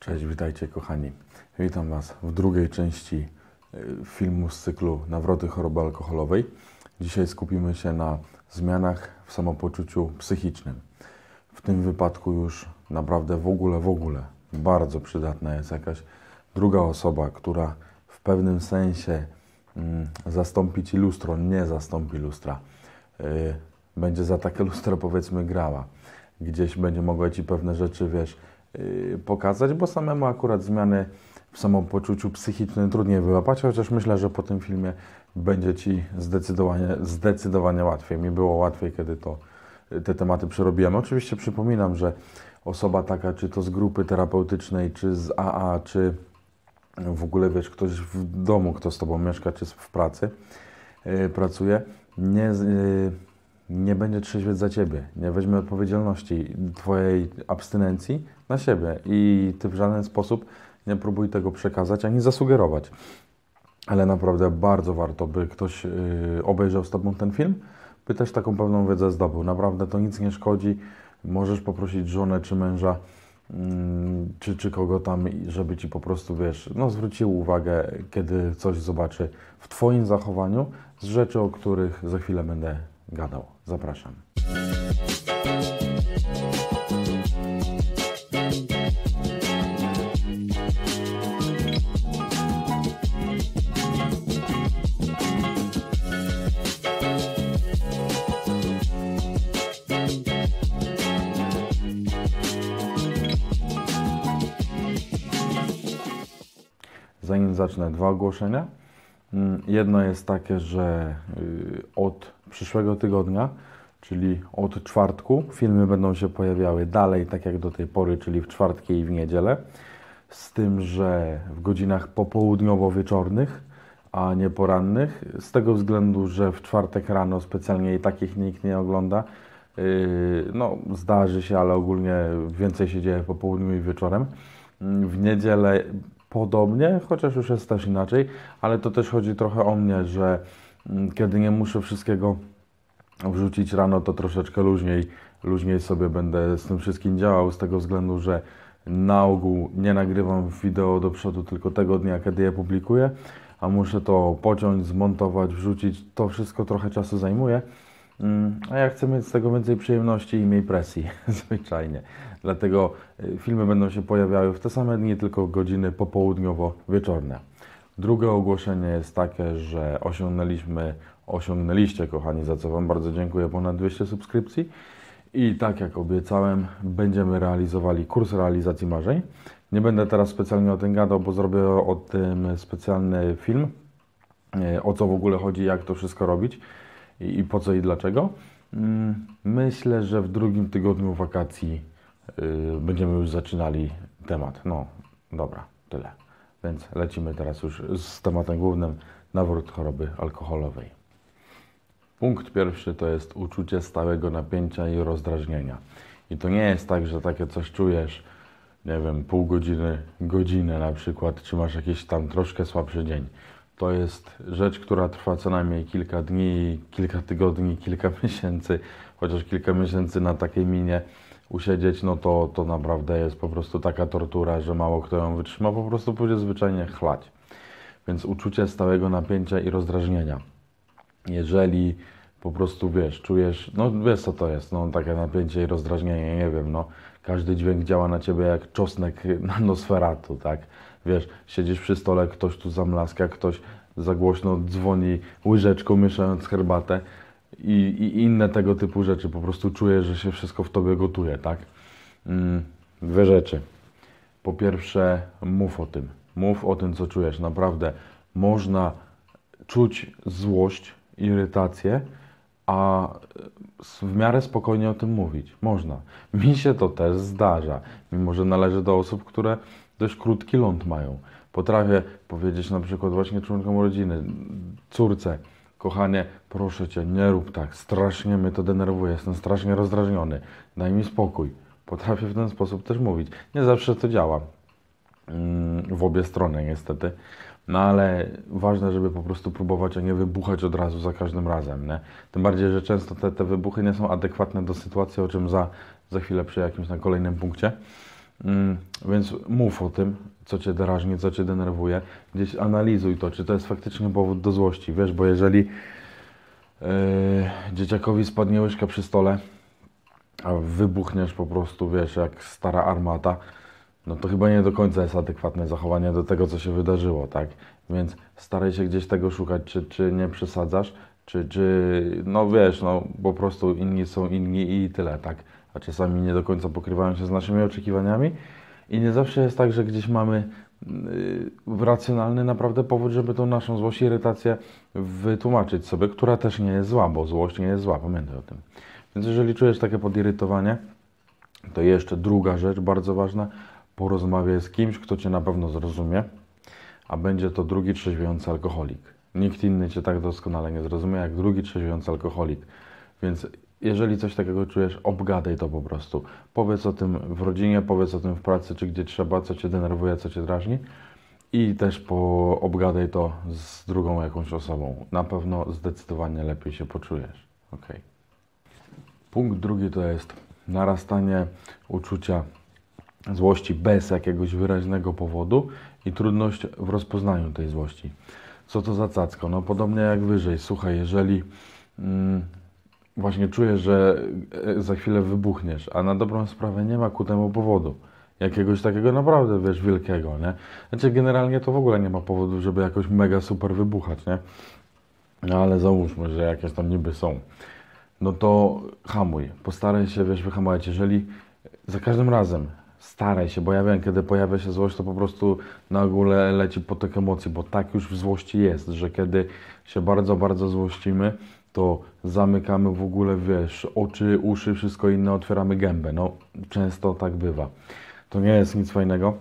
Cześć, witajcie kochani. Witam Was w drugiej części e, filmu z cyklu Nawroty choroby alkoholowej. Dzisiaj skupimy się na zmianach w samopoczuciu psychicznym. W tym wypadku już naprawdę w ogóle, w ogóle bardzo przydatna jest jakaś druga osoba, która w pewnym sensie mm, zastąpi Ci lustro, nie zastąpi lustra. Yy, będzie za takie lustro powiedzmy grała. Gdzieś będzie mogła Ci pewne rzeczy, wiesz, Y, pokazać, bo samemu akurat zmiany w samopoczuciu psychicznym trudniej wyłapać, chociaż myślę, że po tym filmie będzie Ci zdecydowanie, zdecydowanie łatwiej. Mi było łatwiej, kiedy to, te tematy przerobiłem. Oczywiście przypominam, że osoba taka, czy to z grupy terapeutycznej, czy z AA, czy w ogóle wiesz, ktoś w domu, kto z Tobą mieszka, czy w pracy y, pracuje, nie, y, nie będzie trzeźwiec za ciebie, nie weźmie odpowiedzialności twojej abstynencji na siebie i ty w żaden sposób nie próbuj tego przekazać ani zasugerować. Ale naprawdę bardzo warto, by ktoś y, obejrzał z tobą ten film, by też taką pewną wiedzę zdobył. Naprawdę to nic nie szkodzi. Możesz poprosić żonę czy męża, mm, czy, czy kogo tam, żeby ci po prostu, wiesz, no zwrócił uwagę, kiedy coś zobaczy w twoim zachowaniu z rzeczy, o których za chwilę będę gadał. Zapraszam. Zanim zacznę, dwa ogłoszenia. Mm, jedno jest takie, że y, od przyszłego tygodnia, czyli od czwartku. Filmy będą się pojawiały dalej, tak jak do tej pory, czyli w czwartki i w niedzielę. Z tym, że w godzinach popołudniowo-wieczornych, a nie porannych, z tego względu, że w czwartek rano specjalnie i takich nikt nie ogląda. Yy, no, zdarzy się, ale ogólnie więcej się dzieje po południu i wieczorem. Mm, w niedzielę podobnie, chociaż już jest też inaczej, ale to też chodzi trochę o mnie, że kiedy nie muszę wszystkiego wrzucić rano, to troszeczkę luźniej, luźniej sobie będę z tym wszystkim działał, z tego względu, że na ogół nie nagrywam wideo do przodu tylko tego dnia, kiedy je publikuję, a muszę to pociąć, zmontować, wrzucić. To wszystko trochę czasu zajmuje, mm, a ja chcę mieć z tego więcej przyjemności i mniej presji, zwyczajnie. Dlatego y, filmy będą się pojawiały w te same dni, tylko godziny popołudniowo-wieczorne. Drugie ogłoszenie jest takie, że osiągnęliśmy, osiągnęliście, kochani, za co Wam bardzo dziękuję, ponad 200 subskrypcji. I tak jak obiecałem, będziemy realizowali kurs realizacji marzeń. Nie będę teraz specjalnie o tym gadał, bo zrobię o tym specjalny film, e, o co w ogóle chodzi, jak to wszystko robić i po co i dlaczego. Mm, myślę, że w drugim tygodniu wakacji y, będziemy już zaczynali temat. No, dobra, tyle. Więc lecimy teraz już z tematem głównym nawrót choroby alkoholowej. Punkt pierwszy to jest uczucie stałego napięcia i rozdrażnienia. I to nie jest tak, że takie coś czujesz, nie wiem, pół godziny, godzinę na przykład, czy masz jakiś tam troszkę słabszy dzień. To jest rzecz, która trwa co najmniej kilka dni, kilka tygodni, kilka miesięcy, chociaż kilka miesięcy na takiej minie usiedzieć, no to, to naprawdę jest po prostu taka tortura, że mało kto ją wytrzyma, po prostu pójdzie zwyczajnie chlać. Więc uczucie stałego napięcia i rozdrażnienia. Jeżeli po prostu wiesz, czujesz, no wiesz co to jest, no takie napięcie i rozdrażnienie, nie wiem, no każdy dźwięk działa na ciebie jak czosnek na nosferatu, tak? Wiesz, siedzisz przy stole, ktoś tu zamlaska, ktoś za głośno dzwoni łyżeczką mieszając herbatę, i, i inne tego typu rzeczy. Po prostu czuję, że się wszystko w tobie gotuje, tak? Mm, dwie rzeczy. Po pierwsze, mów o tym. Mów o tym, co czujesz. Naprawdę można czuć złość, irytację, a w miarę spokojnie o tym mówić. Można. Mi się to też zdarza, mimo że należy do osób, które dość krótki ląd mają. Potrafię powiedzieć na przykład właśnie członkom rodziny, córce, kochanie, proszę Cię, nie rób tak, strasznie mnie to denerwuje, jestem strasznie rozdrażniony, daj mi spokój. Potrafię w ten sposób też mówić. Nie zawsze to działa, mm, w obie strony niestety. No ale ważne, żeby po prostu próbować, a nie wybuchać od razu za każdym razem. Nie? Tym bardziej, że często te, te wybuchy nie są adekwatne do sytuacji, o czym za, za chwilę przy jakimś na kolejnym punkcie. Mm, więc mów o tym, co cię drażni, co cię denerwuje. Gdzieś analizuj to, czy to jest faktycznie powód do złości, wiesz, bo jeżeli yy, dzieciakowi spadnie łyżka przy stole, a wybuchniesz po prostu, wiesz, jak stara armata, no to chyba nie do końca jest adekwatne zachowanie do tego, co się wydarzyło, tak? Więc staraj się gdzieś tego szukać, czy, czy nie przesadzasz, czy, czy, no wiesz, no po prostu inni są inni i tyle, tak? a czasami nie do końca pokrywają się z naszymi oczekiwaniami. I nie zawsze jest tak, że gdzieś mamy yy, racjonalny naprawdę powód, żeby tą naszą złość i irytację wytłumaczyć sobie, która też nie jest zła, bo złość nie jest zła, pamiętaj o tym. Więc jeżeli czujesz takie podirytowanie, to jeszcze druga rzecz bardzo ważna, porozmawiaj z kimś, kto Cię na pewno zrozumie, a będzie to drugi trzeźwiejący alkoholik. Nikt inny Cię tak doskonale nie zrozumie, jak drugi trzeźwiący alkoholik. Więc jeżeli coś takiego czujesz, obgadaj to po prostu. Powiedz o tym w rodzinie, powiedz o tym w pracy, czy gdzie trzeba, co cię denerwuje, co cię drażni. I też po, obgadaj to z drugą jakąś osobą. Na pewno zdecydowanie lepiej się poczujesz. Ok. Punkt drugi to jest narastanie uczucia złości bez jakiegoś wyraźnego powodu i trudność w rozpoznaniu tej złości. Co to za cacko? No podobnie jak wyżej. Słuchaj, jeżeli mm, właśnie czuję, że e, za chwilę wybuchniesz, a na dobrą sprawę nie ma ku temu powodu. Jakiegoś takiego naprawdę, wiesz, wielkiego, nie? Znaczy, generalnie to w ogóle nie ma powodu, żeby jakoś mega super wybuchać, nie? No ale załóżmy, że jakieś tam niby są. No to hamuj, postaraj się, wiesz, wyhamować. Jeżeli za każdym razem staraj się, bo ja wiem, kiedy pojawia się złość, to po prostu na ogóle leci potok emocji, bo tak już w złości jest, że kiedy się bardzo, bardzo złościmy, to zamykamy w ogóle, wiesz, oczy, uszy, wszystko inne, otwieramy gębę. No, często tak bywa. To nie jest nic fajnego.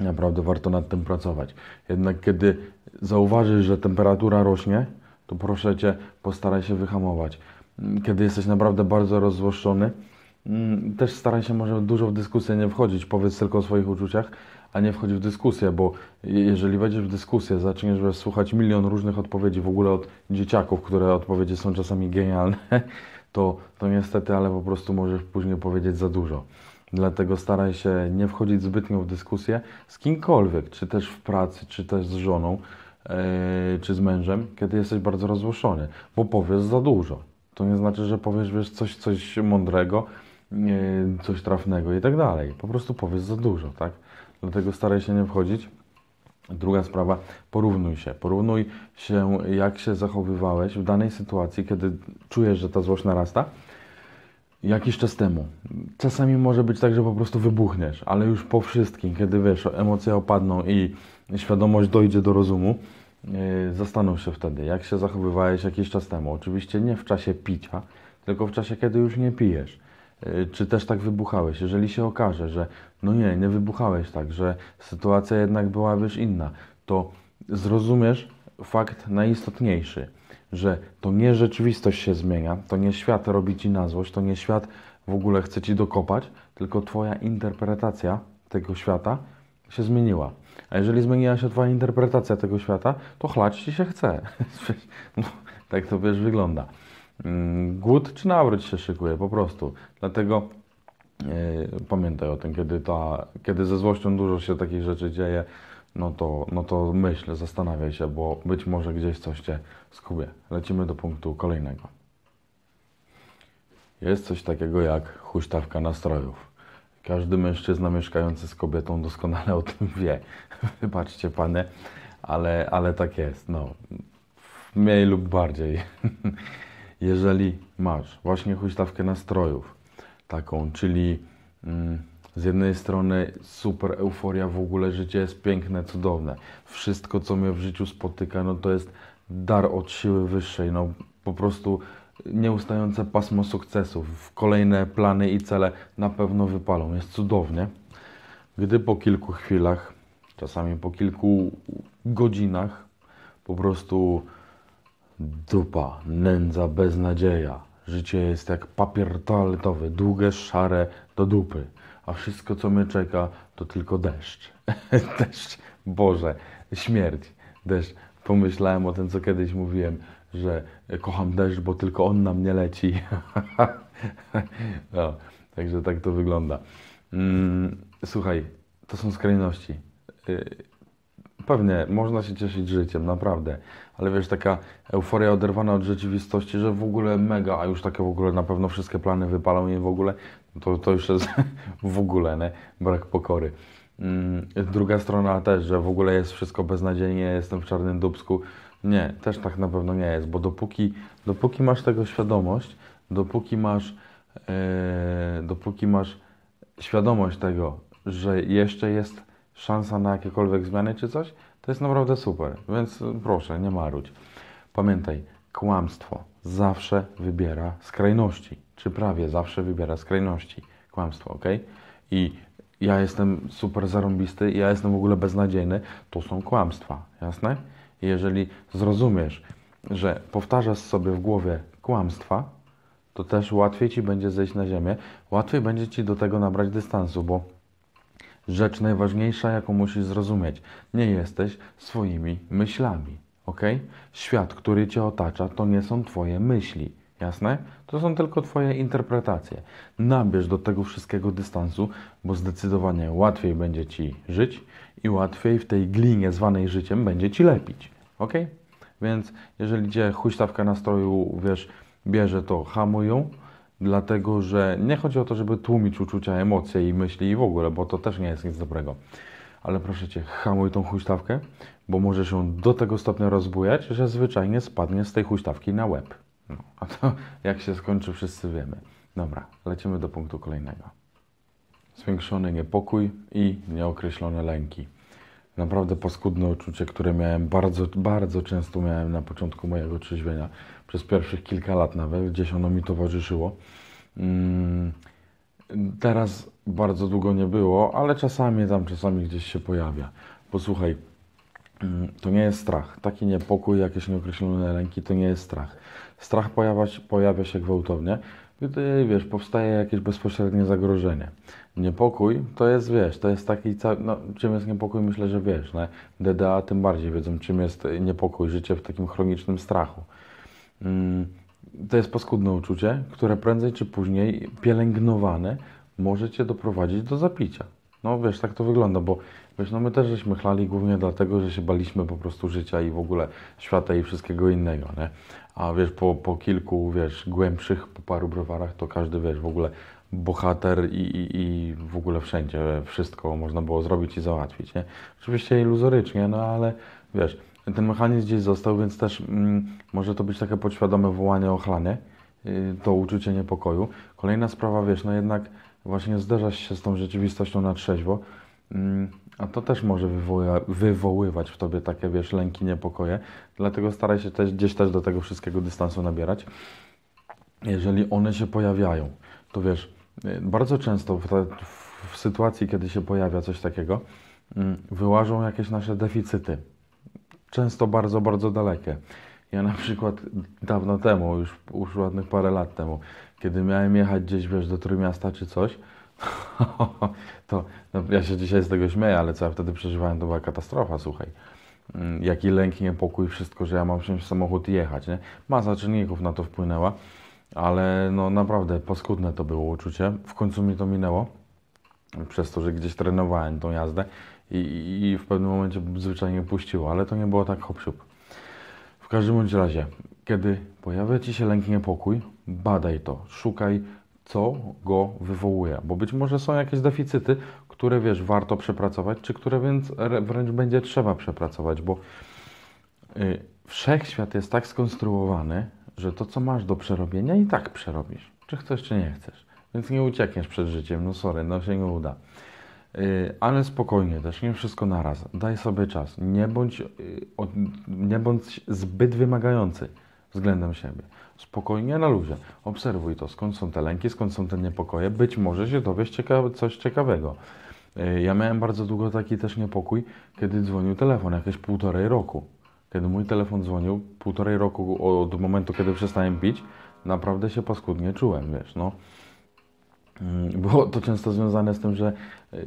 Naprawdę warto nad tym pracować. Jednak kiedy zauważysz, że temperatura rośnie, to proszę Cię, postaraj się wyhamować. Kiedy jesteś naprawdę bardzo rozzłoszczony, mm, też staraj się może dużo w dyskusję nie wchodzić. Powiedz tylko o swoich uczuciach, a nie wchodzi w dyskusję, bo jeżeli wejdziesz w dyskusję, zaczniesz słuchać milion różnych odpowiedzi w ogóle od dzieciaków, które odpowiedzi są czasami genialne, to, to niestety, ale po prostu możesz później powiedzieć za dużo. Dlatego staraj się nie wchodzić zbytnio w dyskusję z kimkolwiek, czy też w pracy, czy też z żoną, yy, czy z mężem, kiedy jesteś bardzo rozłoszony, bo powiesz za dużo. To nie znaczy, że powiesz wiesz, coś, coś mądrego, yy, coś trafnego i tak dalej. Po prostu powiesz za dużo, tak? dlatego staraj się nie wchodzić. Druga sprawa, porównuj się. Porównuj się, jak się zachowywałeś w danej sytuacji, kiedy czujesz, że ta złość narasta, jakiś czas temu. Czasami może być tak, że po prostu wybuchniesz, ale już po wszystkim, kiedy wiesz, emocje opadną i świadomość dojdzie do rozumu, yy, zastanów się wtedy, jak się zachowywałeś jakiś czas temu. Oczywiście nie w czasie picia, tylko w czasie, kiedy już nie pijesz. Y, czy też tak wybuchałeś? Jeżeli się okaże, że no nie, nie wybuchałeś tak, że sytuacja jednak była, inna, to zrozumiesz fakt najistotniejszy, że to nie rzeczywistość się zmienia, to nie świat robi ci na złość, to nie świat w ogóle chce ci dokopać, tylko twoja interpretacja tego świata się zmieniła. A jeżeli zmieniła się Twoja interpretacja tego świata, to chlać Ci się chce. no, tak to wiesz, wygląda. Mm, głód czy nawrót się szykuje, po prostu. Dlatego e, pamiętaj o tym, kiedy, ta, kiedy ze złością dużo się takich rzeczy dzieje, no to, no to myśl, zastanawiaj się, bo być może gdzieś coś Cię skubie. Lecimy do punktu kolejnego. Jest coś takiego jak huśtawka nastrojów. Każdy mężczyzna mieszkający z kobietą doskonale o tym wie. Wybaczcie panie, ale, ale tak jest. No, mniej lub bardziej. jeżeli masz właśnie huśtawkę nastrojów, taką, czyli mm, z jednej strony super euforia, w ogóle życie jest piękne, cudowne. Wszystko, co mnie w życiu spotyka, no to jest dar od siły wyższej, no po prostu nieustające pasmo sukcesów. Kolejne plany i cele na pewno wypalą. Jest cudownie. Gdy po kilku chwilach, czasami po kilku godzinach, po prostu Dupa, nędza, beznadzieja. Życie jest jak papier toaletowy, długie, szare do dupy. A wszystko, co mnie czeka, to tylko deszcz. deszcz, Boże, śmierć, deszcz. Pomyślałem o tym, co kiedyś mówiłem, że kocham deszcz, bo tylko on na mnie leci. no, także tak to wygląda. Mm, słuchaj, to są skrajności. Y, pewnie można się cieszyć życiem, naprawdę ale wiesz, taka euforia oderwana od rzeczywistości, że w ogóle mega, a już takie w ogóle na pewno wszystkie plany wypalą i w ogóle, to, to już jest w ogóle nie? brak pokory. Mm, druga strona też, że w ogóle jest wszystko beznadziejnie, jestem w czarnym dubsku. Nie, też tak na pewno nie jest, bo dopóki, dopóki masz tego świadomość, dopóki masz, yy, dopóki masz świadomość tego, że jeszcze jest szansa na jakiekolwiek zmiany czy coś, to jest naprawdę super, więc proszę, nie marudź. Pamiętaj, kłamstwo zawsze wybiera skrajności, czy prawie zawsze wybiera skrajności. Kłamstwo, ok? I ja jestem super zarąbisty, ja jestem w ogóle beznadziejny, to są kłamstwa, jasne? I jeżeli zrozumiesz, że powtarzasz sobie w głowie kłamstwa, to też łatwiej ci będzie zejść na ziemię, łatwiej będzie ci do tego nabrać dystansu, bo rzecz najważniejsza, jaką musisz zrozumieć. Nie jesteś swoimi myślami, ok? Świat, który cię otacza, to nie są twoje myśli. Jasne? To są tylko Twoje interpretacje. Nabierz do tego wszystkiego dystansu, bo zdecydowanie łatwiej będzie Ci żyć i łatwiej w tej glinie zwanej życiem będzie Ci lepić. Ok? Więc jeżeli Cię huśtawka nastroju, wiesz, bierze, to hamuj ją dlatego że nie chodzi o to, żeby tłumić uczucia, emocje i myśli i w ogóle, bo to też nie jest nic dobrego. Ale proszę Cię, hamuj tą huśtawkę, bo może się do tego stopnia rozbujać, że zwyczajnie spadnie z tej huśtawki na łeb. No, a to jak się skończy, wszyscy wiemy. Dobra, lecimy do punktu kolejnego. Zwiększony niepokój i nieokreślone lęki naprawdę paskudne uczucie, które miałem bardzo, bardzo często miałem na początku mojego trzeźwienia, przez pierwszych kilka lat nawet, gdzieś ono mi towarzyszyło. Mm, teraz bardzo długo nie było, ale czasami tam, czasami gdzieś się pojawia. Posłuchaj, mm, to nie jest strach. Taki niepokój, jakieś nieokreślone ręki, to nie jest strach. Strach pojawia się gwałtownie, gdy, wiesz, powstaje jakieś bezpośrednie zagrożenie. Niepokój to jest, wiesz, to jest taki cały, no, czym jest niepokój, myślę, że wiesz, ne? DDA tym bardziej wiedzą, czym jest niepokój, życie w takim chronicznym strachu. Mm, to jest paskudne uczucie, które prędzej czy później pielęgnowane może Cię doprowadzić do zapicia. No wiesz, tak to wygląda, bo Wiesz, no my też żeśmy chlali głównie dlatego, że się baliśmy po prostu życia i w ogóle świata i wszystkiego innego, nie? A wiesz, po, po kilku, wiesz, głębszych, po paru browarach, to każdy, wiesz, w ogóle bohater i, i, i w ogóle wszędzie wszystko można było zrobić i załatwić, nie? Oczywiście iluzorycznie, no ale wiesz, ten mechanizm gdzieś został, więc też mm, może to być takie podświadome wołanie o chlanie, yy, to uczucie niepokoju. Kolejna sprawa, wiesz, no jednak właśnie zderza się z tą rzeczywistością na trzeźwo, mm, a to też może wywoływa, wywoływać w tobie takie, wiesz, lęki, niepokoje. Dlatego staraj się też, gdzieś też do tego wszystkiego dystansu nabierać. Jeżeli one się pojawiają, to wiesz, y, bardzo często w, te, w sytuacji, kiedy się pojawia coś takiego, mm, wyłażą jakieś nasze deficyty. Często bardzo, bardzo dalekie. Ja na przykład dawno temu, już, już ładnych parę lat temu, kiedy miałem jechać gdzieś, wiesz, do Trójmiasta czy coś, To, no, ja się dzisiaj z tego śmieję, ale co ja wtedy przeżywałem, to była katastrofa, słuchaj. Mm, jaki lęk, niepokój, wszystko, że ja mam wsiąść w samochód i jechać, nie? Masa czynników na to wpłynęła, ale no naprawdę poskutne to było uczucie. W końcu mi to minęło, przez to, że gdzieś trenowałem tą jazdę i, i w pewnym momencie zwyczajnie puściło, ale to nie było tak hop -siup. W każdym razie, kiedy pojawia Ci się lęk, niepokój, badaj to, szukaj co go wywołuje, bo być może są jakieś deficyty, które wiesz, warto przepracować, czy które więc wręcz będzie trzeba przepracować, bo y, wszechświat jest tak skonstruowany, że to, co masz do przerobienia, i tak przerobisz, czy chcesz, czy nie chcesz. Więc nie uciekniesz przed życiem, no sorry, no się nie uda. Y, ale spokojnie, też nie wszystko naraz. Daj sobie czas. Nie bądź, y, nie bądź zbyt wymagający względem siebie spokojnie na luzie. Obserwuj to, skąd są te lęki, skąd są te niepokoje. Być może się dowiesz ciekawe, coś ciekawego. E, ja miałem bardzo długo taki też niepokój, kiedy dzwonił telefon, jakieś półtorej roku. Kiedy mój telefon dzwonił, półtorej roku od momentu, kiedy przestałem pić, naprawdę się paskudnie czułem, wiesz, no. Mm, Było to często związane z tym, że e,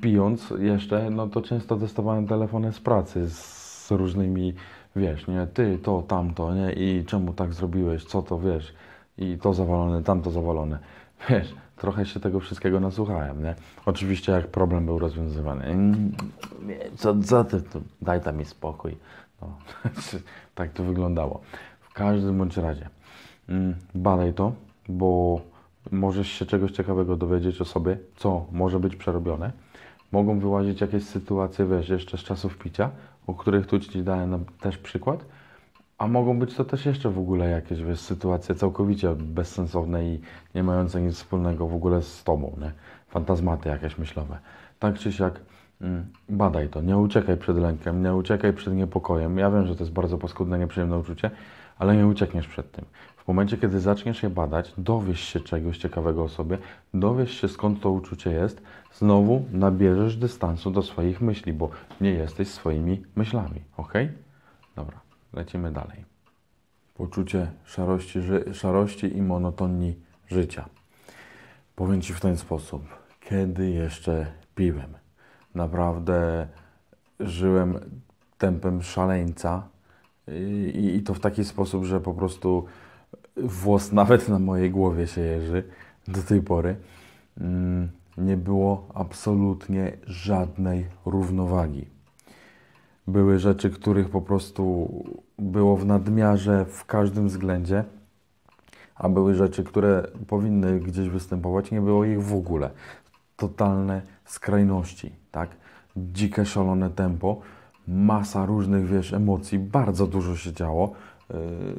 pijąc jeszcze, no to często testowałem telefony z pracy, z różnymi wiesz, nie, ty to, tamto, nie, i czemu tak zrobiłeś, co to, wiesz, i to zawalone, tamto zawalone. Wiesz, trochę się tego wszystkiego nasłuchałem, nie? Oczywiście jak problem był rozwiązywany, mm, co, co ty, to, daj tam mi spokój. No, tak to wyglądało. W każdym bądź razie, mm, badaj to, bo możesz się czegoś ciekawego dowiedzieć o sobie, co może być przerobione. Mogą wyłazić jakieś sytuacje, wiesz, jeszcze z czasów picia, o których tu Ci dałem na, też przykład, a mogą być to też jeszcze w ogóle jakieś wiesz, sytuacje całkowicie bezsensowne i nie mające nic wspólnego w ogóle z Tobą, nie? Fantazmaty jakieś myślowe. Tak czy siak, mm, badaj to, nie uciekaj przed lękiem, nie uciekaj przed niepokojem. Ja wiem, że to jest bardzo paskudne, nieprzyjemne uczucie, ale nie uciekniesz przed tym. W momencie, kiedy zaczniesz je badać, dowiesz się czegoś ciekawego o sobie, dowiesz się skąd to uczucie jest, znowu nabierzesz dystansu do swoich myśli, bo nie jesteś swoimi myślami, ok? Dobra, lecimy dalej. Poczucie szarości, szarości i monotonii życia. Powiem Ci w ten sposób, kiedy jeszcze piłem. Naprawdę żyłem tempem szaleńca i, i to w taki sposób, że po prostu włos nawet na mojej głowie się jeży do tej pory, mm, nie było absolutnie żadnej równowagi. Były rzeczy, których po prostu było w nadmiarze w każdym względzie, a były rzeczy, które powinny gdzieś występować, nie było ich w ogóle. Totalne skrajności, tak? Dzikie, szalone tempo, masa różnych, wiesz, emocji, bardzo dużo się działo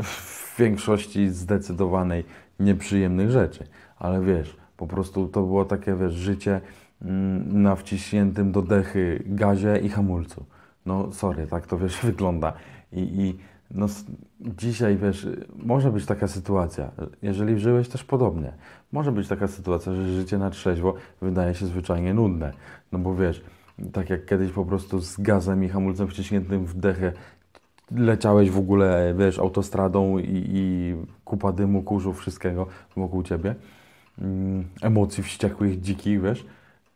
w większości zdecydowanej nieprzyjemnych rzeczy. Ale wiesz, po prostu to było takie, wiesz, życie mm, na wciśniętym do dechy gazie i hamulcu. No sorry, tak to wiesz, wygląda. I, i no, dzisiaj wiesz, może być taka sytuacja, jeżeli żyłeś też podobnie, może być taka sytuacja, że życie na trzeźwo wydaje się zwyczajnie nudne. No bo wiesz, tak jak kiedyś po prostu z gazem i hamulcem wciśniętym w dechę leciałeś w ogóle, wiesz, autostradą i, i kupa dymu, kurzu, wszystkiego wokół ciebie. Mm, emocji wściekłych, dzikich, wiesz.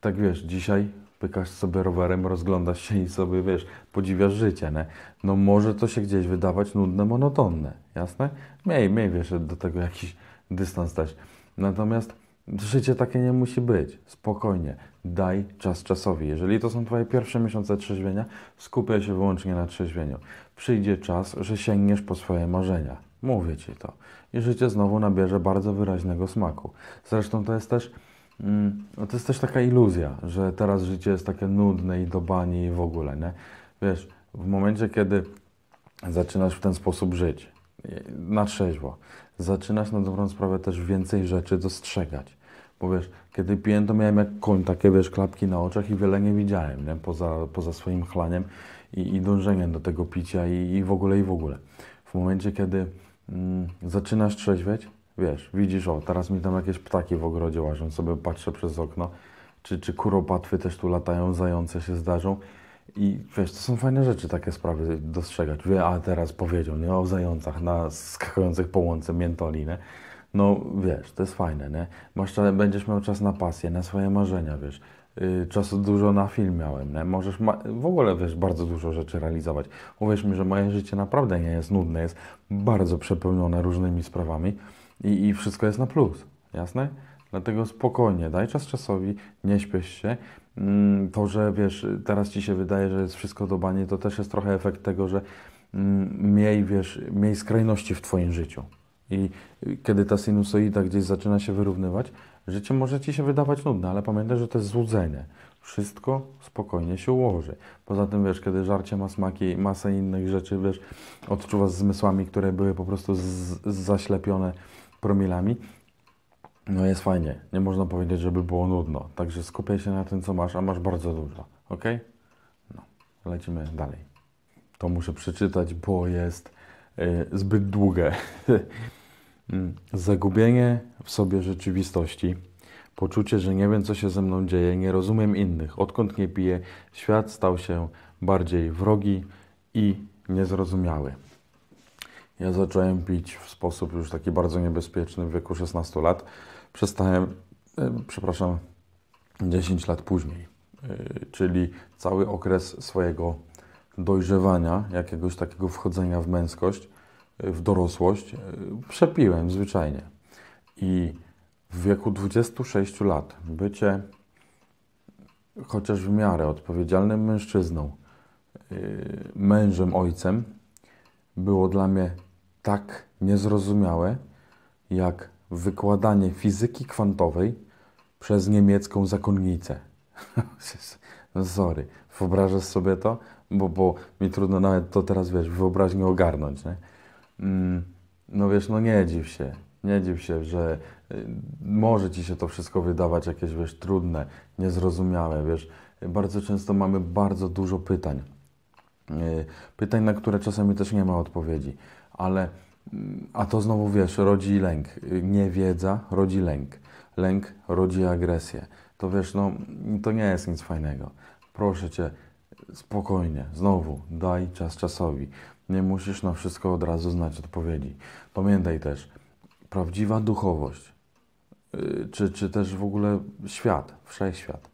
Tak wiesz, dzisiaj pykasz sobie rowerem, rozglądasz się i sobie, wiesz, podziwiasz życie, ne? No może to się gdzieś wydawać nudne, monotonne, jasne? Miej, miej, wiesz, do tego jakiś dystans dać. Natomiast życie takie nie musi być. Spokojnie. Daj czas czasowi. Jeżeli to są Twoje pierwsze miesiące trzeźwienia, skupiaj się wyłącznie na trzeźwieniu przyjdzie czas, że sięgniesz po swoje marzenia. Mówię ci to. I życie znowu nabierze bardzo wyraźnego smaku. Zresztą to jest też. Mm, no to jest też taka iluzja, że teraz życie jest takie nudne i do bani i w ogóle, nie? Wiesz, w momencie, kiedy zaczynasz w ten sposób żyć, na trzeźwo, zaczynasz na dobrą sprawę też więcej rzeczy dostrzegać. Bo wiesz, kiedy piłem, to miałem jak koń, takie wiesz, klapki na oczach i wiele nie widziałem, nie? Poza, poza swoim chlaniem i, i dążenia do tego picia i, i, w ogóle, i w ogóle. W momencie, kiedy mm, zaczynasz trzeźwieć, wiesz, widzisz, o, teraz mi tam jakieś ptaki w ogrodzie łażą, sobie patrzę przez okno, czy, czy kuropatwy też tu latają, zające się zdarzą. I wiesz, to są fajne rzeczy, takie sprawy dostrzegać. Wie, a teraz powiedział, nie, o zającach na skakujących po łące miętoli, nie? No wiesz, to jest fajne, nie? Masz, będziesz miał czas na pasję, na swoje marzenia, wiesz. Y, czasu dużo na film miałem. Nie? Możesz w ogóle wiesz, bardzo dużo rzeczy realizować. Uwierz mi, że moje życie naprawdę nie jest nudne, jest bardzo przepełnione różnymi sprawami i, i wszystko jest na plus. Jasne? Dlatego spokojnie, daj czas czasowi, nie śpiesz się. Mm, to, że wiesz, teraz ci się wydaje, że jest wszystko do bani, to też jest trochę efekt tego, że mm, miej, wiesz, miej skrajności w twoim życiu. I y, kiedy ta sinusoida gdzieś zaczyna się wyrównywać, Życie może Ci się wydawać nudne, ale pamiętaj, że to jest złudzenie. Wszystko spokojnie się ułoży. Poza tym, wiesz, kiedy żarcie ma smaki i masę innych rzeczy, wiesz, odczuwasz zmysłami, które były po prostu zaślepione promilami, no jest fajnie. Nie można powiedzieć, żeby było nudno. Także skupiaj się na tym, co masz, a masz bardzo dużo. Ok? No, lecimy dalej. To muszę przeczytać, bo jest yy, zbyt długie. Mm, zagubienie w sobie rzeczywistości. Poczucie, że nie wiem, co się ze mną dzieje, nie rozumiem innych. Odkąd nie piję, świat stał się bardziej wrogi i niezrozumiały. Ja zacząłem pić w sposób już taki bardzo niebezpieczny w wieku 16 lat. Przestałem, e, przepraszam, 10 lat później, e, czyli cały okres swojego dojrzewania, jakiegoś takiego wchodzenia w męskość, e, w dorosłość, przepiłem zwyczajnie. I w wieku 26 lat bycie chociaż w miarę odpowiedzialnym mężczyzną, y, mężem, ojcem, było dla mnie tak niezrozumiałe, jak wykładanie fizyki kwantowej przez niemiecką zakonnicę. Sorry, wyobrażasz sobie to? Bo, bo mi trudno nawet to teraz, wiesz, wyobraźnię ogarnąć, nie? Mm, no wiesz, no nie dziw się. Nie dziw się, że y, może ci się to wszystko wydawać jakieś, wiesz, trudne, niezrozumiałe, wiesz. Bardzo często mamy bardzo dużo pytań. Y, pytań, na które czasami też nie ma odpowiedzi, ale mm, a to znowu wiesz, rodzi lęk. Niewiedza rodzi lęk. Lęk rodzi agresję. To wiesz, no to nie jest nic fajnego. Proszę cię, spokojnie, znowu daj czas czasowi. Nie musisz na wszystko od razu znać odpowiedzi. Pamiętaj też, prawdziwa duchowość, y, czy, czy też w ogóle świat, wszechświat,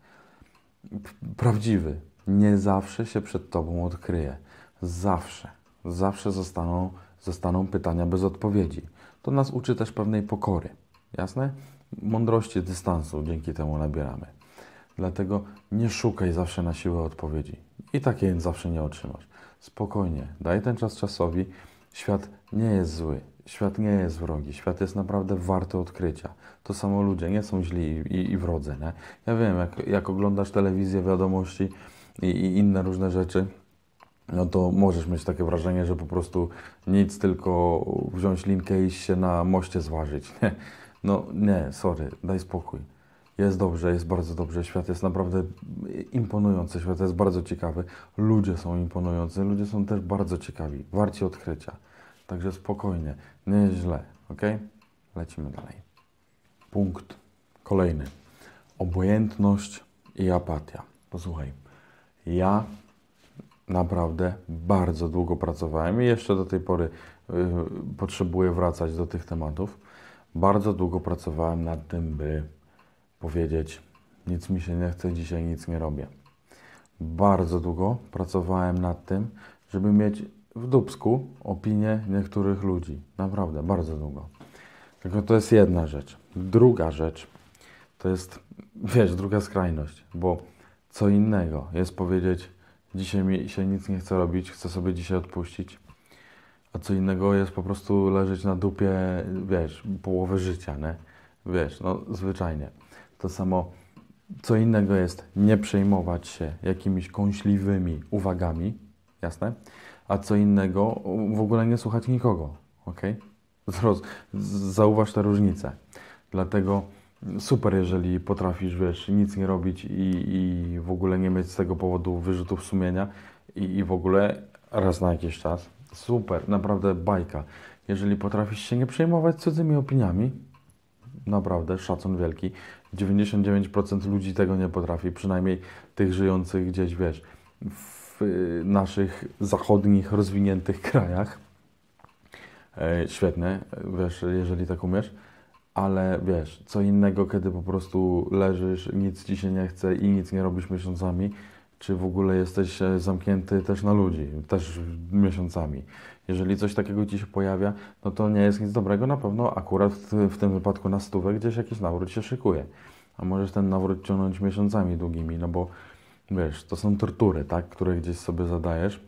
prawdziwy, nie zawsze się przed Tobą odkryje. Zawsze, zawsze zostaną, zostaną pytania bez odpowiedzi. To nas uczy też pewnej pokory, jasne? Mądrości dystansu dzięki temu nabieramy. Dlatego nie szukaj zawsze na siłę odpowiedzi. I takiej zawsze nie otrzymasz. Spokojnie, daj ten czas czasowi. Świat nie jest zły. Świat nie jest wrogi, świat jest naprawdę warty odkrycia. To samo ludzie nie są źli i, i wrodzy. Nie? Ja wiem, jak, jak oglądasz telewizję, wiadomości i, i inne różne rzeczy, no to możesz mieć takie wrażenie, że po prostu nic, tylko wziąć linkę i się na moście zważyć. Nie? No nie, sorry, daj spokój. Jest dobrze, jest bardzo dobrze. Świat jest naprawdę imponujący, świat jest bardzo ciekawy. Ludzie są imponujący, ludzie są też bardzo ciekawi, warci odkrycia. Także spokojnie, nieźle, ok? Lecimy dalej. Punkt kolejny. Obojętność i apatia. Posłuchaj, ja naprawdę bardzo długo pracowałem i jeszcze do tej pory yy, potrzebuję wracać do tych tematów. Bardzo długo pracowałem nad tym, by powiedzieć: Nic mi się nie chce, dzisiaj nic nie robię. Bardzo długo pracowałem nad tym, żeby mieć w Dubsku opinie niektórych ludzi. Naprawdę, bardzo długo. Tylko to jest jedna rzecz. Druga rzecz to jest, wiesz, druga skrajność, bo co innego jest powiedzieć, dzisiaj mi się nic nie chce robić, chcę sobie dzisiaj odpuścić, a co innego jest po prostu leżeć na dupie, wiesz, połowę życia, nie? Wiesz, no zwyczajnie. To samo, co innego jest nie przejmować się jakimiś kąśliwymi uwagami, jasne? a co innego w ogóle nie słuchać nikogo. ok? zauważ tę różnicę. Dlatego super, jeżeli potrafisz, wiesz, nic nie robić i, i w ogóle nie mieć z tego powodu wyrzutów sumienia i, i w ogóle raz na jakiś czas. Super, naprawdę bajka. Jeżeli potrafisz się nie przejmować cudzymi opiniami, naprawdę szacun wielki. 99% ludzi tego nie potrafi, przynajmniej tych żyjących gdzieś, wiesz, w Y, naszych zachodnich, rozwiniętych krajach. E, świetne, wiesz, jeżeli tak umiesz, ale wiesz, co innego, kiedy po prostu leżysz, nic ci się nie chce i nic nie robisz miesiącami, czy w ogóle jesteś e, zamknięty też na ludzi, też miesiącami. Jeżeli coś takiego ci się pojawia, no to nie jest nic dobrego, na pewno akurat w tym wypadku na stówę gdzieś jakiś nawrót się szykuje. A możesz ten nawrót ciągnąć miesiącami długimi, no bo wiesz, to są tortury, tak, które gdzieś sobie zadajesz.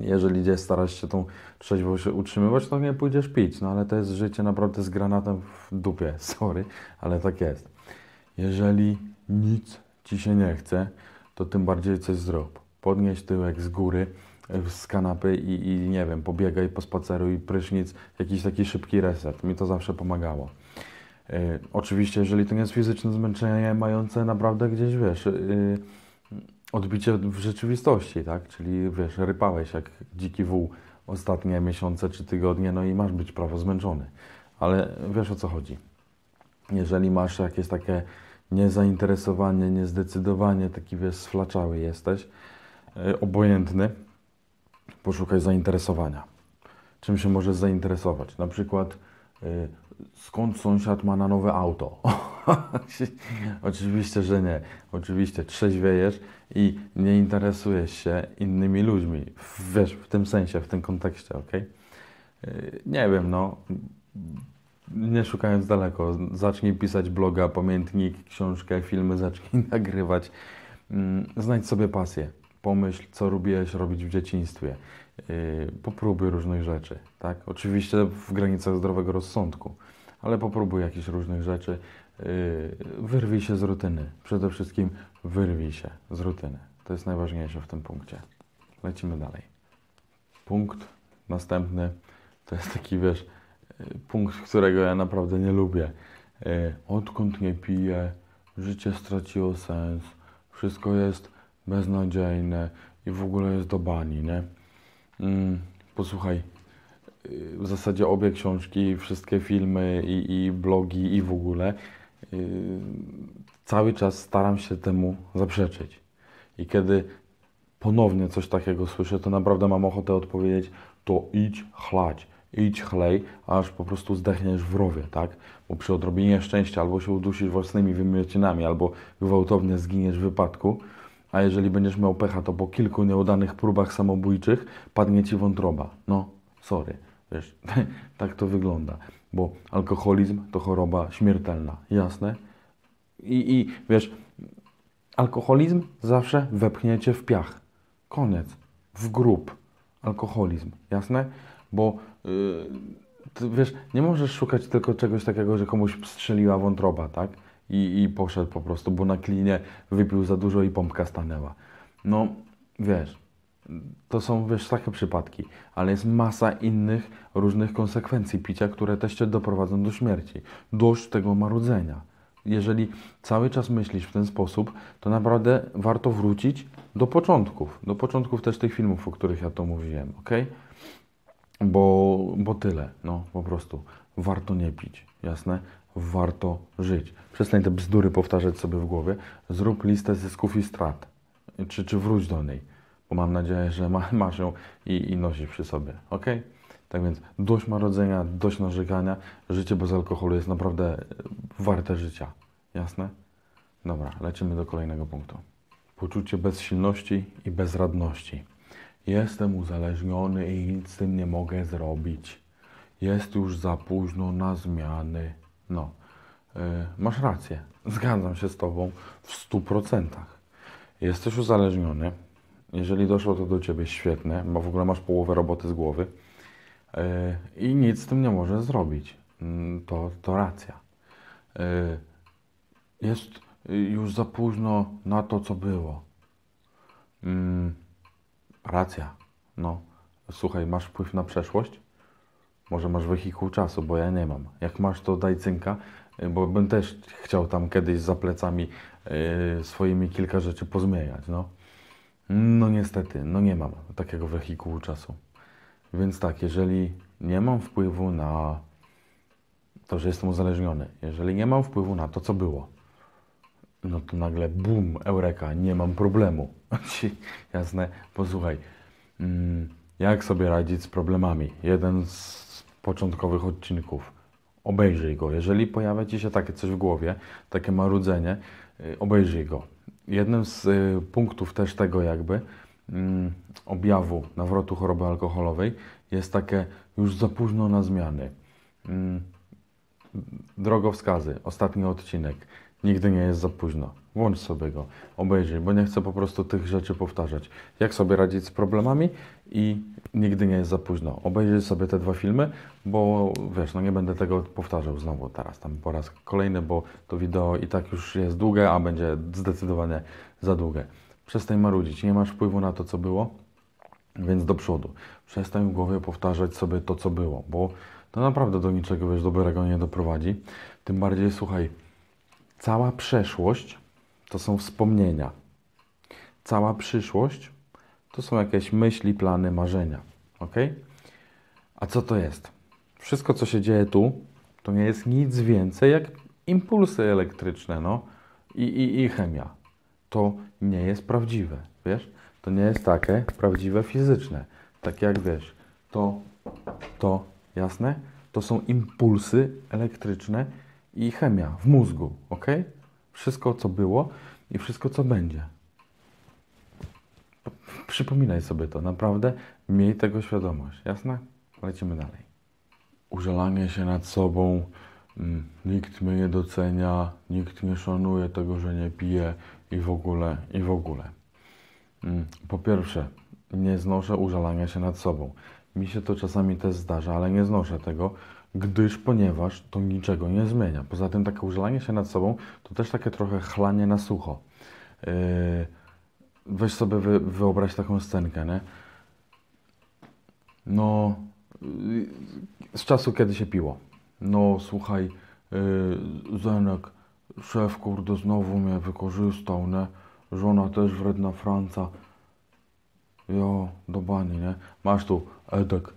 Jeżeli gdzieś starasz się tą trzeźwość utrzymywać, to nie pójdziesz pić, no ale to jest życie naprawdę z granatem w dupie, sorry, ale tak jest. Jeżeli nic Ci się nie chce, to tym bardziej coś zrób. Podnieś tyłek z góry, e, z kanapy i, i nie wiem, pobiegaj, i prysznic, jakiś taki szybki reset. Mi to zawsze pomagało. Yy, oczywiście, jeżeli to nie jest fizyczne zmęczenie mające naprawdę gdzieś, wiesz... Yy, odbicie w rzeczywistości, tak? Czyli wiesz, rypałeś jak dziki wół ostatnie miesiące czy tygodnie, no i masz być prawo zmęczony. Ale wiesz o co chodzi. Jeżeli masz jakieś takie niezainteresowanie, niezdecydowanie, taki wiesz, sflaczały jesteś, y, obojętny, poszukaj zainteresowania. Czym się możesz zainteresować? Na przykład y, skąd sąsiad ma na nowe auto? Oczywiście, że nie. Oczywiście trzeźwiejesz i nie interesujesz się innymi ludźmi. Wiesz, w tym sensie, w tym kontekście, ok? Y, nie wiem, no. Nie szukając daleko, zacznij pisać bloga, pamiętnik, książkę, filmy, zacznij nagrywać. Mm, znajdź sobie pasję. Pomyśl, co lubiłeś robić w dzieciństwie Y, popróbuj różnych rzeczy, tak? Oczywiście w granicach zdrowego rozsądku, ale popróbuj jakichś różnych rzeczy. Y, wyrwij się z rutyny. Przede wszystkim wyrwij się z rutyny. To jest najważniejsze w tym punkcie. Lecimy dalej. Punkt następny to jest taki, wiesz, y, punkt, którego ja naprawdę nie lubię. Odkąd nie piję, życie straciło sens, wszystko jest beznadziejne i w ogóle jest do bani, nie? Mm, posłuchaj, y, w zasadzie obie książki, wszystkie filmy i, i blogi i w ogóle yy, cały czas staram się temu zaprzeczyć. I kiedy ponownie coś takiego słyszę, to naprawdę mam ochotę odpowiedzieć to idź chlać, idź chlej, aż po prostu zdechniesz w rowie, tak? Bo przy odrobinie szczęścia albo się udusisz własnymi wymiocinami, albo gwałtownie zginiesz w wypadku, a jeżeli będziesz miał pecha, to po kilku nieudanych próbach samobójczych padnie ci wątroba. No, sorry, wiesz, tak to wygląda, bo alkoholizm to choroba śmiertelna, jasne? I, i wiesz, alkoholizm zawsze wepchnie cię w piach. Koniec, w grób. Alkoholizm, jasne? Bo yy, ty, wiesz, nie możesz szukać tylko czegoś takiego, że komuś strzeliła wątroba, tak? i, i poszedł po prostu, bo na klinie wypił za dużo i pompka stanęła. No, wiesz, to są, wiesz, takie przypadki, ale jest masa innych różnych konsekwencji picia, które też cię doprowadzą do śmierci. Dość tego marudzenia. Jeżeli cały czas myślisz w ten sposób, to naprawdę warto wrócić do początków, do początków też tych filmów, o których ja to mówiłem, ok? Bo, bo tyle, no po prostu. Warto nie pić, jasne? warto żyć. Przestań te bzdury powtarzać sobie w głowie. Zrób listę zysków i strat. Czy, czy wróć do niej, bo mam nadzieję, że ma, masz ją i, i nosisz przy sobie. Ok? Tak więc dość marodzenia, dość narzekania. Życie bez alkoholu jest naprawdę e, warte życia. Jasne? Dobra, lecimy do kolejnego punktu. Poczucie bezsilności i bezradności. Jestem uzależniony i nic z tym nie mogę zrobić. Jest już za późno na zmiany. No, yy, masz rację. Zgadzam się z Tobą w 100%. Jesteś uzależniony. Jeżeli doszło to do Ciebie, świetne, bo w ogóle masz połowę roboty z głowy yy, i nic z tym nie możesz zrobić. Yy, to, to racja. E, jest y, już za późno na to, co było. Mm, racja. No, słuchaj, masz wpływ na przeszłość? Może masz wehikuł czasu, bo ja nie mam. Jak masz, to daj cynka, y, bo bym też chciał tam kiedyś za plecami yy, swoimi kilka rzeczy pozmieniać, no. No niestety, no nie mam takiego wehikułu czasu. Więc tak, jeżeli nie mam wpływu na to, że jestem uzależniony, jeżeli nie mam wpływu na to, co było, no to nagle bum, eureka, nie mam problemu. Jasne, posłuchaj, mm, jak sobie radzić z problemami? Jeden z początkowych odcinków. Obejrzyj go. Jeżeli pojawia Ci się takie coś w głowie, takie marudzenie, y, obejrzyj go. Jednym z y, punktów też tego jakby mm, objawu nawrotu choroby alkoholowej jest takie już za późno na zmiany. Mm, drogowskazy, ostatni odcinek. Nigdy nie jest za późno. Włącz sobie go, obejrzyj, bo nie chcę po prostu tych rzeczy powtarzać. Jak sobie radzić z problemami i nigdy nie jest za późno. Obejrzyj sobie te dwa filmy, bo wiesz, no nie będę tego powtarzał znowu teraz, tam po raz kolejny, bo to wideo i tak już jest długie, a będzie zdecydowanie za długie. Przestań marudzić, nie masz wpływu na to, co było, więc do przodu. Przestań w głowie powtarzać sobie to, co było, bo to naprawdę do niczego, wiesz, dobrego nie doprowadzi. Tym bardziej, słuchaj, cała przeszłość to są wspomnienia. Cała przyszłość to są jakieś myśli, plany, marzenia. Ok? A co to jest? Wszystko, co się dzieje tu, to nie jest nic więcej jak impulsy elektryczne no, i, i, i chemia. To nie jest prawdziwe, wiesz? To nie jest takie prawdziwe fizyczne. Tak jak wiesz, to, to, jasne? To są impulsy elektryczne i chemia w mózgu, ok? Wszystko, co było i wszystko, co będzie. Przypominaj sobie to, naprawdę miej tego świadomość, jasne? Lecimy dalej. Użalanie się nad sobą, mm, nikt mnie nie docenia, nikt nie szanuje tego, że nie pije i w ogóle, i w ogóle. Mm, po pierwsze, nie znoszę użalania się nad sobą. Mi się to czasami też zdarza, ale nie znoszę tego, gdyż, ponieważ to niczego nie zmienia. Poza tym takie użalanie się nad sobą to też takie trochę chlanie na sucho. Yy, weź sobie wy, wyobraź taką scenkę, nie? No, yy, z czasu kiedy się piło. No, słuchaj, yy, Zenek, szef kurde znowu mnie wykorzystał, nie? Żona też wredna Franca. Jo, do bani, nie? Masz tu Edek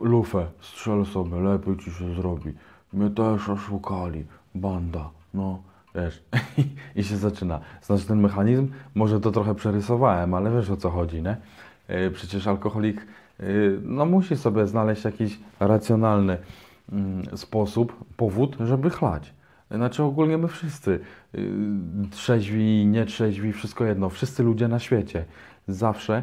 lufę, strzel sobie, lepiej ci się zrobi. Mnie też oszukali, banda, no, wiesz, i się zaczyna. Znaczy ten mechanizm, może to trochę przerysowałem, ale wiesz o co chodzi, nie? Y, przecież alkoholik, y, no musi sobie znaleźć jakiś racjonalny mm, sposób, powód, żeby chlać. Znaczy ogólnie my wszyscy, y, trzeźwi, nietrzeźwi, wszystko jedno, wszyscy ludzie na świecie, zawsze,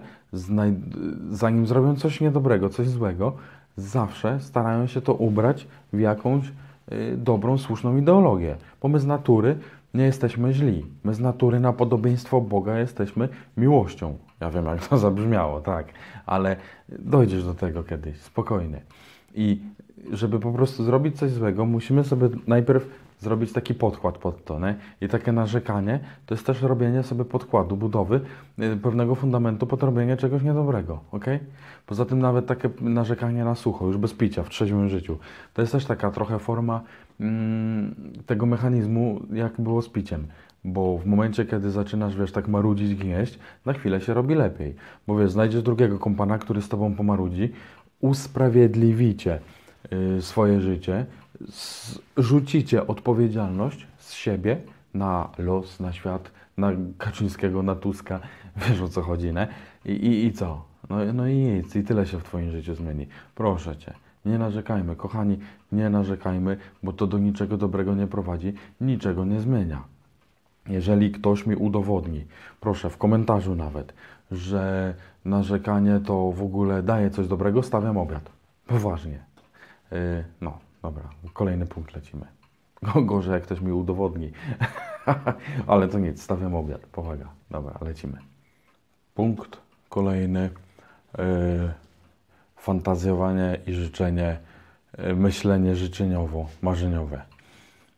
zanim zrobią coś niedobrego, coś złego, zawsze starają się to ubrać w jakąś y, dobrą, słuszną ideologię, bo my z natury nie jesteśmy źli. My z natury na podobieństwo Boga jesteśmy miłością. Ja wiem, jak to zabrzmiało, tak, ale dojdziesz do tego kiedyś, spokojnie. I żeby po prostu zrobić coś złego, musimy sobie najpierw zrobić taki podkład pod to. Nie? I takie narzekanie to jest też robienie sobie podkładu, budowy y, pewnego fundamentu pod robienie czegoś niedobrego. ok? Poza tym nawet takie narzekanie na sucho, już bez picia, w trzeźwym życiu, to jest też taka trochę forma mm, tego mechanizmu, jak było z piciem bo w momencie, kiedy zaczynasz, wiesz, tak marudzić, gnieść, na chwilę się robi lepiej, bo wiesz, znajdziesz drugiego kompana, który z tobą pomarudzi, usprawiedliwicie yy, swoje życie, rzucicie odpowiedzialność z siebie na los, na świat, na Kaczyńskiego, na Tuska, wiesz o co chodzi, nie? I, i, i co? No, no i nic, i tyle się w Twoim życiu zmieni. Proszę Cię, nie narzekajmy, kochani, nie narzekajmy, bo to do niczego dobrego nie prowadzi, niczego nie zmienia. Jeżeli ktoś mi udowodni, proszę w komentarzu nawet, że narzekanie to w ogóle daje coś dobrego, stawiam obiad. Poważnie. Yy, no. Dobra, kolejny punkt lecimy. Gorzej, jak ktoś mi udowodni. Ale to nic, stawiam obiad. Powaga. Dobra, lecimy. Punkt kolejny. Yy, fantazjowanie i życzenie, yy, myślenie życzeniowo, marzeniowe.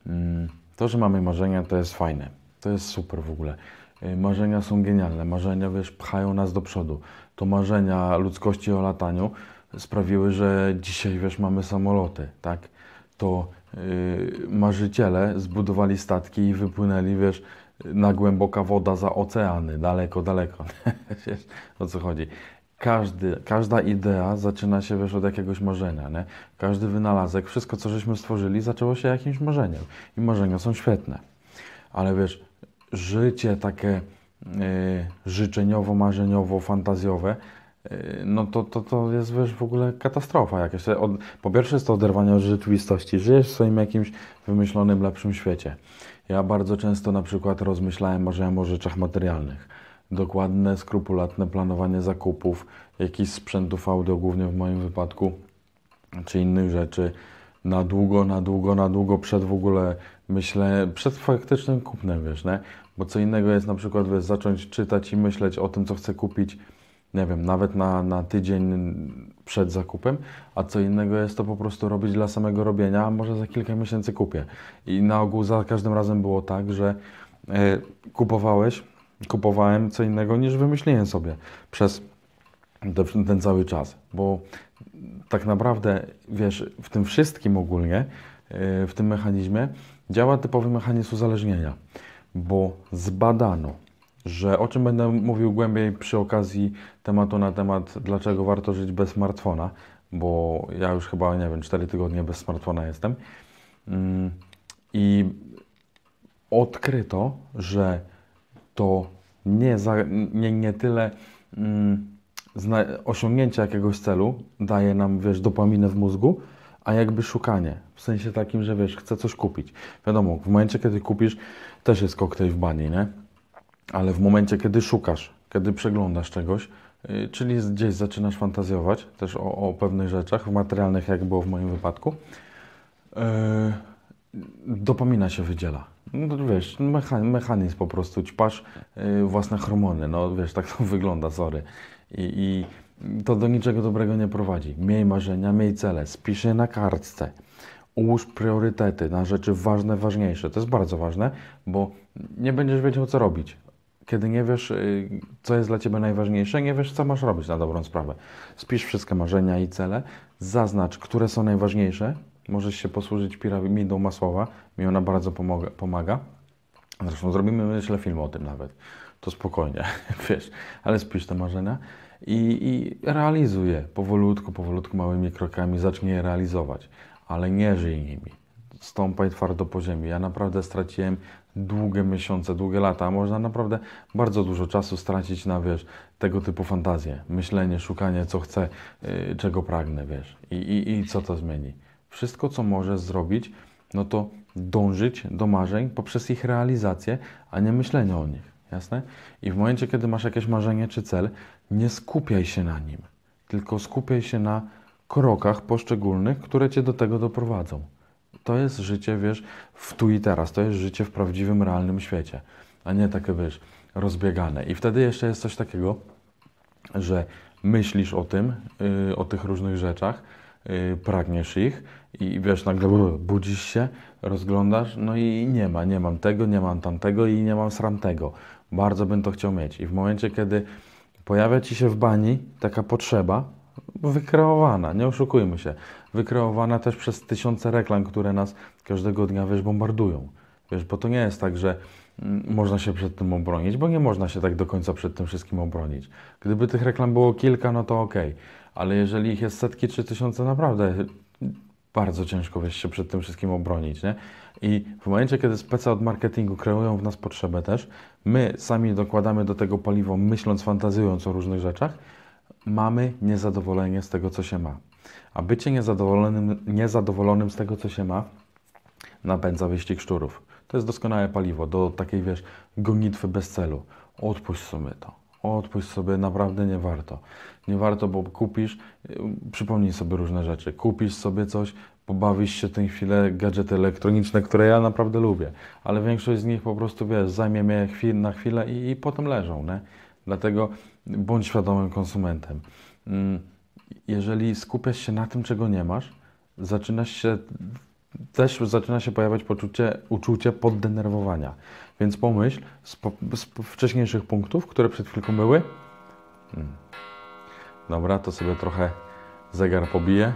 Yy, to, że mamy marzenia, to jest fajne. To jest super w ogóle. Y, marzenia są genialne. Marzenia, wiesz, pchają nas do przodu. To marzenia ludzkości o lataniu sprawiły, że dzisiaj, wiesz, mamy samoloty, tak? To yy, marzyciele zbudowali statki i wypłynęli, wiesz, na głęboka woda za oceany, daleko, daleko. wiesz, o co chodzi? Każdy, każda idea zaczyna się, wiesz, od jakiegoś marzenia, nie? Każdy wynalazek, wszystko, co żeśmy stworzyli, zaczęło się jakimś marzeniem. I marzenia są świetne. Ale, wiesz, życie takie... Yy, życzeniowo-marzeniowo-fantazjowe Yy, no to, to, to jest wiesz, w ogóle katastrofa jakaś. po pierwsze jest to oderwanie od rzeczywistości. Żyjesz w swoim jakimś wymyślonym, lepszym świecie. Ja bardzo często na przykład rozmyślałem marzeniam o rzeczach materialnych. Dokładne, skrupulatne planowanie zakupów, jakichś sprzętów audio, głównie w moim wypadku, czy innych rzeczy. Na długo, na długo, na długo przed w ogóle myślę, przed faktycznym kupnem, wiesz, nie? Bo co innego jest na przykład wiesz, zacząć czytać i myśleć o tym, co chcę kupić nie wiem, nawet na, na tydzień przed zakupem, a co innego jest to po prostu robić dla samego robienia, a może za kilka miesięcy kupię. I na ogół za każdym razem było tak, że e, kupowałeś, kupowałem co innego niż wymyśliłem sobie przez ten, ten cały czas, bo tak naprawdę, wiesz, w tym wszystkim ogólnie, e, w tym mechanizmie działa typowy mechanizm uzależnienia, bo zbadano, że o czym będę mówił głębiej przy okazji tematu na temat dlaczego warto żyć bez smartfona, bo ja już chyba, nie wiem, 4 tygodnie bez smartfona jestem. Mm, I odkryto, że to nie, za, nie, nie tyle mm, osiągnięcie jakiegoś celu daje nam, wiesz, dopaminę w mózgu, a jakby szukanie. W sensie takim, że wiesz, chcę coś kupić. Wiadomo, w momencie, kiedy kupisz, też jest koktajl w bani, nie? Ale w momencie, kiedy szukasz, kiedy przeglądasz czegoś, y, czyli gdzieś zaczynasz fantazjować też o, o pewnych rzeczach, w materialnych, jak było w moim wypadku, yy, dopamina się wydziela. No, wiesz, mechanizm po prostu, ćpasz yy, własne hormony, no wiesz, tak to wygląda, sorry. I, I, to do niczego dobrego nie prowadzi. Miej marzenia, miej cele, spisz je na kartce, ułóż priorytety na rzeczy ważne, ważniejsze. To jest bardzo ważne, bo nie będziesz wiedział, co robić kiedy nie wiesz, y, co jest dla ciebie najważniejsze, nie wiesz, co masz robić na dobrą sprawę. Spisz wszystkie marzenia i cele, zaznacz, które są najważniejsze. Możesz się posłużyć piramidą masłowa, mi ona bardzo pomaga. Zresztą zrobimy, myślę, film o tym nawet. To spokojnie, wiesz, ale spisz te marzenia i, i realizuj je powolutku, powolutku, małymi krokami, zacznij je realizować, ale nie żyj nimi stąpaj twardo po ziemi. Ja naprawdę straciłem długie miesiące, długie lata, można naprawdę bardzo dużo czasu stracić na, wiesz, tego typu fantazje, myślenie, szukanie, co chcę, yy, czego pragnę, wiesz, I, i, i co to zmieni. Wszystko, co możesz zrobić, no to dążyć do marzeń poprzez ich realizację, a nie myślenie o nich. Jasne? I w momencie, kiedy masz jakieś marzenie czy cel, nie skupiaj się na nim, tylko skupiaj się na krokach poszczególnych, które cię do tego doprowadzą. To jest życie, wiesz, w tu i teraz. To jest życie w prawdziwym, realnym świecie, a nie takie, wiesz, rozbiegane. I wtedy jeszcze jest coś takiego, że myślisz o tym, yy, o tych różnych rzeczach, yy, pragniesz ich i wiesz, nagle budzisz się, rozglądasz, no i nie ma, nie mam tego, nie mam tamtego i nie mam sramtego. Bardzo bym to chciał mieć. I w momencie, kiedy pojawia ci się w bani taka potrzeba, wykreowana, nie oszukujmy się, wykreowana też przez tysiące reklam, które nas każdego dnia, wiesz, bombardują. Wiesz, bo to nie jest tak, że mm, można się przed tym obronić, bo nie można się tak do końca przed tym wszystkim obronić. Gdyby tych reklam było kilka, no to ok, ale jeżeli ich jest setki czy tysiące, naprawdę bardzo ciężko wiesz, się przed tym wszystkim obronić. Nie? I w momencie, kiedy specy od marketingu kreują w nas potrzebę też, my sami dokładamy do tego paliwo, myśląc, fantazując o różnych rzeczach, mamy niezadowolenie z tego, co się ma. A bycie niezadowolonym, niezadowolonym z tego, co się ma, napędza wyścig szczurów. To jest doskonałe paliwo do takiej, wiesz, gonitwy bez celu. Odpuść sobie to. Odpuść sobie, naprawdę nie warto. Nie warto, bo kupisz, y, przypomnij sobie różne rzeczy. Kupisz sobie coś, pobawisz się tę chwilę gadżety elektroniczne, które ja naprawdę lubię, ale większość z nich po prostu, wiesz, zajmie mnie chwil, na chwilę i, i potem leżą, nie? Dlatego bądź świadomym konsumentem. Mm jeżeli skupiasz się na tym, czego nie masz, zaczyna się też zaczyna się pojawiać poczucie, uczucie poddenerwowania. Więc pomyśl z, po, z wcześniejszych punktów, które przed chwilką były. Hmm. Dobra, to sobie trochę zegar pobije.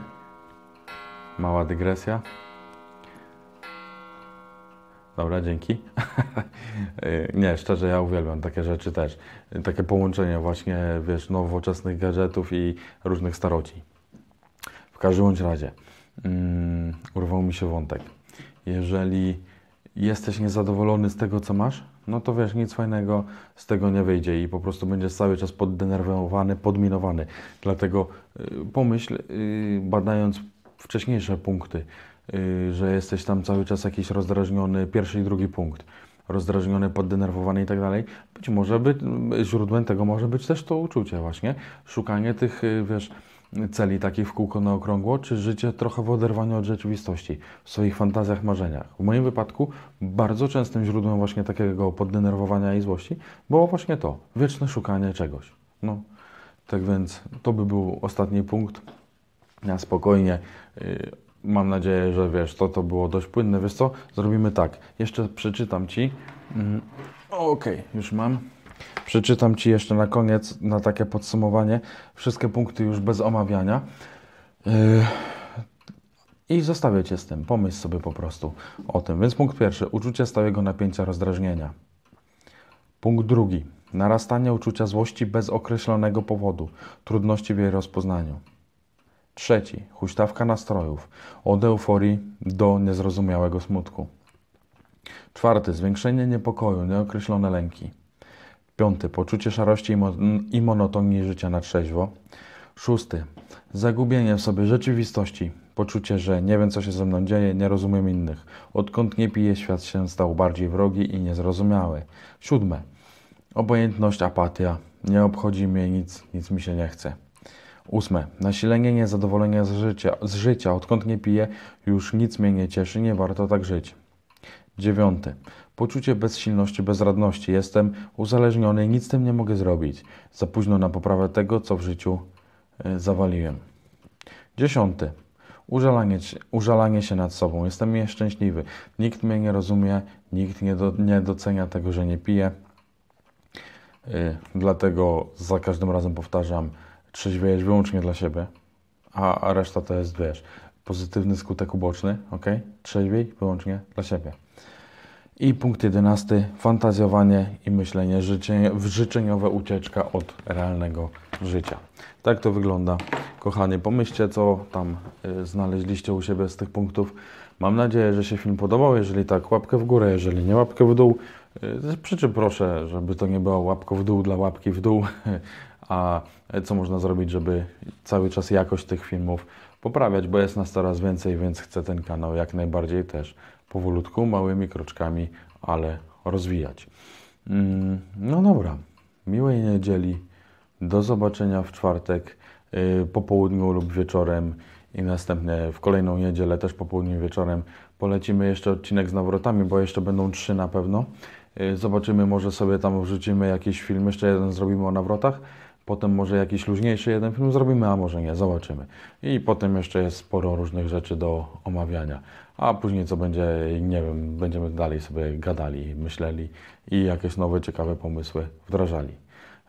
Mała dygresja. Dobra, dzięki. Y, nie, szczerze, ja uwielbiam takie rzeczy też. Takie połączenie właśnie, wiesz, nowoczesnych gadżetów i różnych staroci. W każdym bądź razie, um, urwał mi się wątek. Jeżeli jesteś niezadowolony z tego, co masz, no to wiesz, nic fajnego z tego nie wyjdzie i po prostu będziesz cały czas poddenerwowany, podminowany. Dlatego y, pomyśl, y, badając wcześniejsze punkty, Y, że jesteś tam cały czas jakiś rozdrażniony, pierwszy i drugi punkt, rozdrażniony, poddenerwowany i tak dalej. Być może być y, źródłem tego może być też to uczucie właśnie, szukanie tych, y, wiesz, celi takich w kółko na okrągło, czy życie trochę w oderwaniu od rzeczywistości, w swoich fantazjach, marzeniach. W moim wypadku bardzo częstym źródłem właśnie takiego poddenerwowania i złości było właśnie to, wieczne szukanie czegoś. No, tak więc to by był ostatni punkt. Ja spokojnie Mam nadzieję, że wiesz, to, to było dość płynne. Wiesz co, zrobimy tak. Jeszcze przeczytam Ci. Mhm. Okej, okay, już mam. Przeczytam Ci jeszcze na koniec, na takie podsumowanie, wszystkie punkty już bez omawiania. Yy, I zostawię Cię z tym. Pomyśl sobie po prostu o tym. Więc punkt pierwszy. Uczucie stałego napięcia rozdrażnienia. Punkt drugi. Narastanie uczucia złości bez określonego powodu. Trudności w jej rozpoznaniu. Trzeci, huśtawka nastrojów, od euforii do niezrozumiałego smutku. Czwarty, zwiększenie niepokoju, nieokreślone lęki. Piąty, poczucie szarości i, monotonii życia na trzeźwo. Szósty, zagubienie w sobie rzeczywistości, poczucie, że nie wiem co się ze mną dzieje, nie rozumiem innych. Odkąd nie piję, świat się stał bardziej wrogi i niezrozumiały. Siódme, obojętność, apatia, nie obchodzi mnie nic, nic mi się nie chce. Ósme. Nasilenie niezadowolenia z życia. z życia. Odkąd nie piję, już nic mnie nie cieszy, nie warto tak żyć. Dziewiąte. Poczucie bezsilności, bezradności. Jestem uzależniony, nic z tym nie mogę zrobić. Za późno na poprawę tego, co w życiu e, zawaliłem. 10. Użalanie, użalanie się nad sobą. Jestem nieszczęśliwy. Nikt mnie nie rozumie, nikt nie, do, nie docenia tego, że nie piję. E, dlatego za każdym razem powtarzam, trzeźwiejesz wyłącznie dla siebie, a, a reszta to jest, wiesz, pozytywny skutek uboczny, ok? Trzeźwiej wyłącznie dla siebie. I punkt jedenasty, fantazjowanie i myślenie, W życzeniowe ucieczka od realnego życia. Tak to wygląda. Kochanie, pomyślcie, co tam y, znaleźliście u siebie z tych punktów. Mam nadzieję, że się film podobał. Jeżeli tak, łapkę w górę, jeżeli nie, łapkę w dół. Y, przy czym proszę, żeby to nie było łapko w dół dla łapki w dół, a co można zrobić, żeby cały czas jakość tych filmów poprawiać, bo jest nas coraz więcej, więc chcę ten kanał jak najbardziej też powolutku, małymi kroczkami, ale rozwijać. Mm, no dobra, miłej niedzieli, do zobaczenia w czwartek y, po południu lub wieczorem i następnie w kolejną niedzielę też po południu wieczorem polecimy jeszcze odcinek z nawrotami, bo jeszcze będą trzy na pewno. Y, zobaczymy, może sobie tam wrzucimy jakiś film, jeszcze jeden zrobimy o nawrotach. Potem może jakiś luźniejszy jeden film zrobimy, a może nie, zobaczymy. I potem jeszcze jest sporo różnych rzeczy do omawiania. A później co będzie, nie wiem, będziemy dalej sobie gadali, myśleli i jakieś nowe, ciekawe pomysły wdrażali.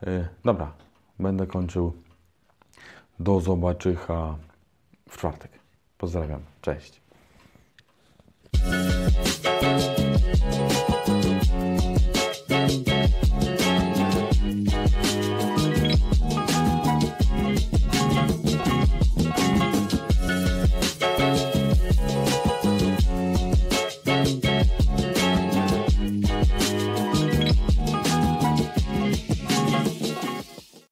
Y, dobra, będę kończył. Do zobaczycha w czwartek. Pozdrawiam, cześć.